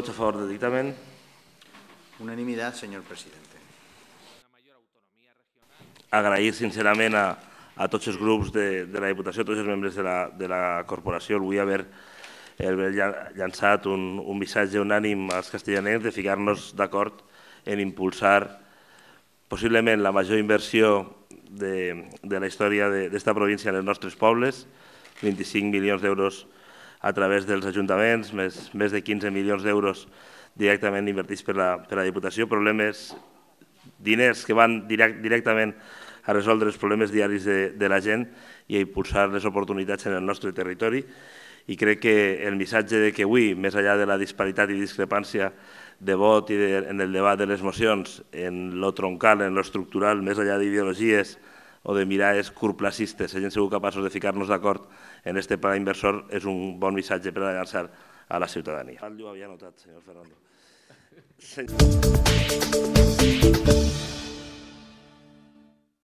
vots a favor del dictamen. Unanimidad, senyor president. Agrair sincerament a, a tots els grups de, de la Diputació, a tots els membres de la, de la corporació, el vull haver haver llançat un, un missatge unànim als castellanets de ficar-nos d'acord en impulsar possiblement la major inversió de, de la història d'esta província en els nostres pobles, 25 milions d'euros anuals a través dels ajuntaments, més, més de 15 milions d'euros directament invertits per la, per la Diputació, problemes, diners que van direct, directament a resoldre els problemes diaris de, de la gent i a impulsar les oportunitats en el nostre territori. I crec que el missatge de que avui, més enllà de la disparitat i discrepància de vot i en el debat de les mocions, en lo troncal, en lo estructural, més enllà d'ideologies, ideologies o de mirades curplacistes, siguin sigut capaços de ficar-nos d'acord en aquest pla inversor, és un bon missatge per a llançar a la ciutadania. Jo havia notat, senyor Fernando. you.